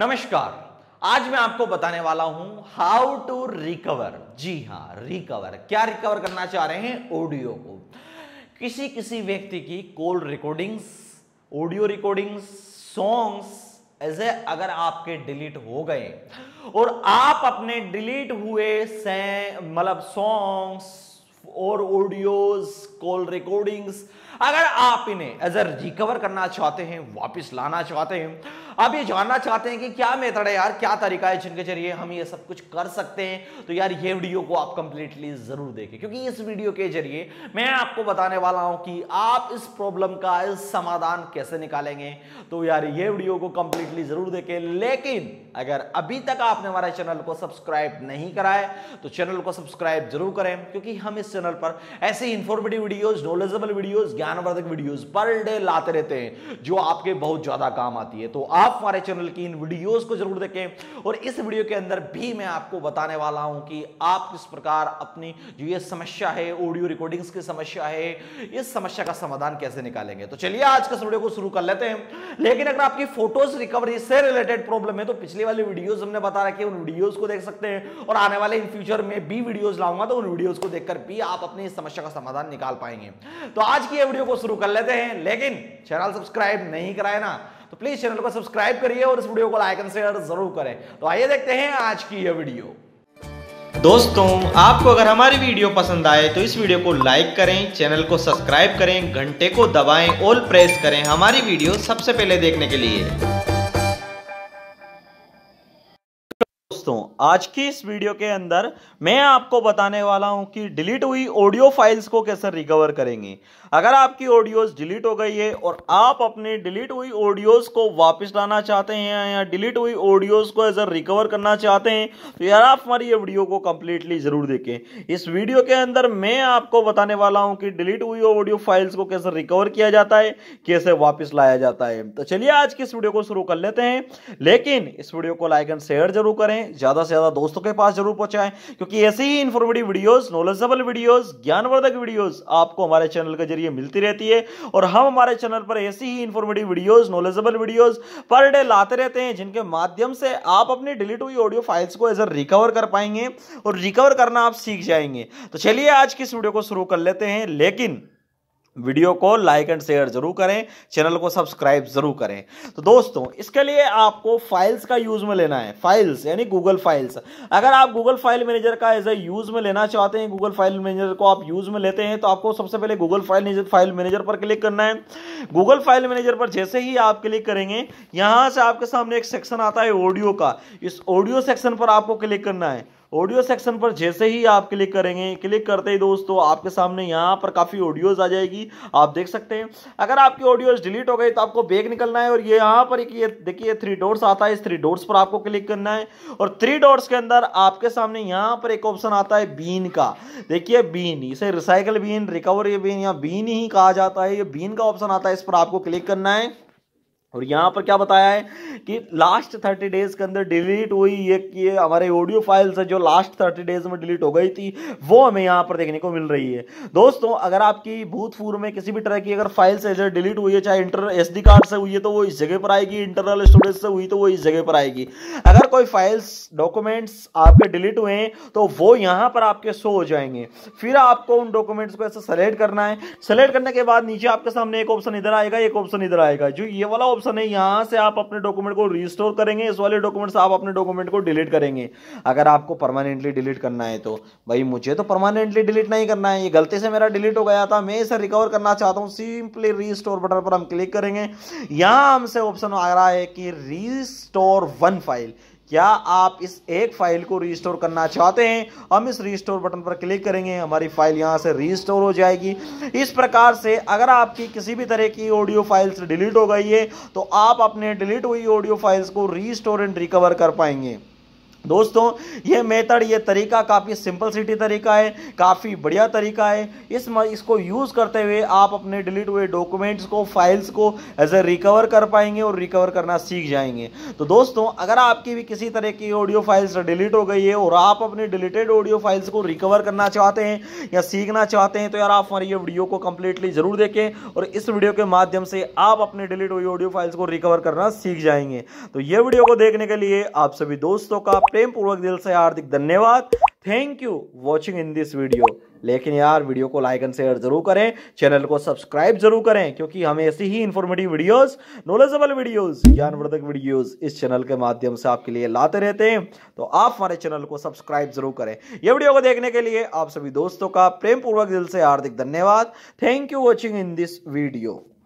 नमस्कार आज मैं आपको बताने वाला हूं हाउ टू रिकवर जी हाँ रिकवर क्या रिकवर करना चाह रहे हैं ऑडियो को किसी किसी व्यक्ति की call recordings audio recordings songs ऐसे अगर आपके डिलीट हो गए और आप अपने डिलीट हुए मतलब सॉन्ग्स और ऑडियोज कॉल रिकॉर्डिंग्स अगर आप इन्हें एज अ रिकवर करना चाहते हैं वापस लाना चाहते हैं आप ये जानना चाहते हैं कि क्या मेथड है यार क्या तरीका है जिनके जरिए हम ये सब कुछ कर सकते हैं तो यार ये वीडियो को आप कंप्लीटली जरूर देखें क्योंकि इस वीडियो के जरिए मैं आपको बताने वाला हूं कि आप इस प्रॉब्लम का इस समाधान कैसे निकालेंगे तो यार ये वीडियो को कंप्लीटली जरूर देखें लेकिन अगर अभी तक आपने हमारे चैनल को सब्सक्राइब नहीं कराए तो चैनल को सब्सक्राइब जरूर करें क्योंकि हम इस इस चैनल पर ऐसे इंफॉर्मेटिव वीडियोस नॉलेजेबल वीडियोस ज्ञानवर्धक वीडियोस पर डे लाते रहते हैं जो आपके बहुत ज्यादा काम आती है तो आप हमारे चैनल की इन वीडियोज को जरूर देखें और इस वीडियो के अंदर भी मैं आपको बताने वाला हूं कि आप किस प्रकार अपनी जो ये समस्या है ऑडियो रिकॉर्डिंग की समस्या है इस समस्या का समाधान कैसे निकालेंगे तो चलिए आज का वीडियो को शुरू कर लेते हैं लेकिन अगर आपकी फोटोज रिकवरी से रिलेटेड प्रॉब्लम है तो पिछले वाले वीडियोस हमने बता रखे उन वीडियोस को देख सकते हैं और आने वाले इन फ्यूचर में भी वीडियोस लाऊंगा तो उन वीडियोस को देखकर भी ही आप अपनी इस समस्या का समाधान निकाल पाएंगे तो आज की ये वीडियो को शुरू कर लेते हैं लेकिन चैनल सब्सक्राइब नहीं कराए ना तो प्लीज चैनल को सब्सक्राइब करिए और इस वीडियो को लाइक एंड शेयर जरूर करें तो आइए देखते हैं आज की यह वीडियो दोस्तों आपको अगर हमारी वीडियो पसंद आए तो इस वीडियो को लाइक करें चैनल को सब्सक्राइब करें घंटे को दबाएं ऑल प्रेस करें हमारी वीडियो सबसे पहले देखने के लिए दोस्तों आज की इस वीडियो के अंदर मैं आपको बताने वाला हूं कि डिलीट हुई ऑडियो फाइल्स को कैसे रिकवर करेंगे अगर आपकी ऑडियोज डिलीट हो गई है और आप अपने डिलीट हुई ऑडियोज को वापस लाना चाहते हैं या डिलीट हुई ऑडियोज को एज रिकवर करना चाहते हैं तो यार आप हमारी ये वीडियो को कंप्लीटली जरूर देखें इस वीडियो के अंदर मैं आपको बताने वाला हूं कि डिलीट हुई ऑडियो फाइल्स को कैसे रिकवर किया जाता है कैसे वापिस लाया जाता है तो चलिए आज की इस वीडियो को शुरू कर लेते हैं लेकिन इस वीडियो को लाइक एंड शेयर जरूर करें ज़्यादा से ज़्यादा दोस्तों के पास जरूर पहुंचाएं क्योंकि ऐसे ही इन्फॉर्मेटिव वीडियोस नॉलेजेबल वीडियोस ज्ञानवर्धक वीडियोस आपको हमारे चैनल के जरिए मिलती रहती है और हम हमारे चैनल पर ऐसी ही informative videos knowledgeable videos per day लाते रहते हैं जिनके माध्यम से आप अपनी डिलीट हुई ऑडियो फाइल्स को एज अ रिकवर कर पाएंगे और रिकवर करना आप सीख जाएंगे तो चलिए आज की इस वीडियो को शुरू कर लेते हैं लेकिन वीडियो को लाइक एंड शेयर जरूर करें चैनल को सब्सक्राइब जरूर करें तो दोस्तों इसके लिए आपको फाइल्स का यूज में लेना है फाइल्स यानी गूगल फाइल्स अगर आप गूगल फाइल मैनेजर का एज ए यूज में लेना चाहते हैं गूगल फाइल मैनेजर को आप यूज में लेते हैं तो आपको सबसे पहले गूगल फाइल फाइल मैनेजर पर क्लिक करना है गूगल फाइल मैनेजर पर जैसे ही आप क्लिक करेंगे यहां से आपके सामने एक सेक्शन आता है ऑडियो का इस ऑडियो सेक्शन पर आपको क्लिक करना है ऑडियो सेक्शन पर जैसे ही आप क्लिक करेंगे क्लिक करते ही दोस्तों आपके सामने यहाँ पर काफ़ी ऑडियोज़ आ जाएगी आप देख सकते हैं अगर आपकी ऑडियोज डिलीट हो गई तो आपको बैग निकलना है और ये यहाँ पर एक ये देखिए थ्री डोर्स आता है इस थ्री डोर्स पर आपको क्लिक करना है और थ्री डोर्स के अंदर आपके सामने यहाँ पर एक ऑप्शन आता है बीन का देखिए बीन इसे रिसाइकल बीन रिकवरी बीन या बीन ही कहा जाता है ये बीन का ऑप्शन आता है इस पर आपको क्लिक करना है और यहाँ पर क्या बताया है कि लास्ट थर्टी डेज के अंदर डिलीट हुई ये ये हमारे ऑडियो फाइल्स है जो लास्ट थर्टी डेज में डिलीट हो गई थी वो हमें यहाँ पर देखने को मिल रही है दोस्तों अगर आपकी भूतपूर्व में किसी भी तरह की अगर फाइल्स है डिलीट हुई है चाहे इंटर एस कार्ड से हुई है तो वो इस जगह पर आएगी इंटरनल स्टोरेज से हुई तो वो इस जगह पर आएगी अगर कोई फाइल्स डॉक्यूमेंट्स आपके डिलीट हुए हैं तो वो यहाँ पर आपके शो हो जाएंगे फिर आपको उन डॉक्यूमेंट्स को ऐसे सेलेक्ट करना है सेलेक्ट करने के बाद नीचे आपके सामने एक ऑप्शन इधर आएगा एक ऑप्शन इधर आएगा जो ये वाला ऑप्शन है यहां से आप अपने डॉक्यूमेंट को रिस्टोर करेंगे इस वाले डॉक्यूमेंट से आप अपने डॉक्यूमेंट को डिलीट करेंगे अगर आपको परमानेंटली डिलीट करना है तो भाई मुझे तो परमानेंटली डिलीट नहीं करना है ये गलती से मेरा डिलीट हो गया था मैं इसे रिकवर करना चाहता हूँ सिंपली रिस्टोर बटन पर हम क्लिक करेंगे यहाँ हमसे ऑप्शन आ रहा है कि रिस्टोर वन फाइल क्या आप इस एक फाइल को रिस्टोर करना चाहते हैं हम इस रिस्टोर बटन पर क्लिक करेंगे हमारी फाइल यहाँ से रीस्टोर हो जाएगी इस प्रकार से अगर आपकी किसी भी तरह की ऑडियो फाइल्स डिलीट हो गई है तो आप अपने डिलीट हुई ऑडियो फाइल्स को रिस्टोर एंड रिकवर कर पाएंगे दोस्तों ये मेथड ये तरीका काफ़ी सिंपल सिटी तरीका है काफ़ी बढ़िया तरीका है इस म, इसको यूज़ करते हुए आप अपने डिलीट हुए डॉक्यूमेंट्स को फाइल्स को एज ए रिकवर कर पाएंगे और रिकवर करना सीख जाएंगे तो दोस्तों अगर आपकी भी किसी तरह की ऑडियो फाइल्स डिलीट हो गई है और आप अपने डिलीटेड ऑडियो फाइल्स को रिकवर करना चाहते हैं या सीखना चाहते हैं तो यार आप हमारी ये वीडियो को कम्प्लीटली ज़रूर देखें और इस वीडियो के माध्यम से आप अपने डिलीट हुई ऑडियो फाइल्स को रिकवर करना सीख जाएंगे तो ये वीडियो को देखने के लिए आप सभी दोस्तों का प्रेम पूर्वक दिल से हार्दिक धन्यवाद thank you watching in this video लेकिन यार वीडियो को लाइक एंड शेयर जरूर करें चैनल को सब्सक्राइब जरूर करें क्योंकि हम ऐसी ही इंफॉर्मेटिव वीडियोस नॉलेजेबल वीडियोस ज्ञानवर्धक वीडियोस इस चैनल के माध्यम से आपके लिए लाते रहते हैं तो आप हमारे चैनल को सब्सक्राइब जरूर करें यह वीडियो को देखने के लिए आप सभी दोस्तों का प्रेम पूर्वक दिल से हार्दिक धन्यवाद thank you watching in this video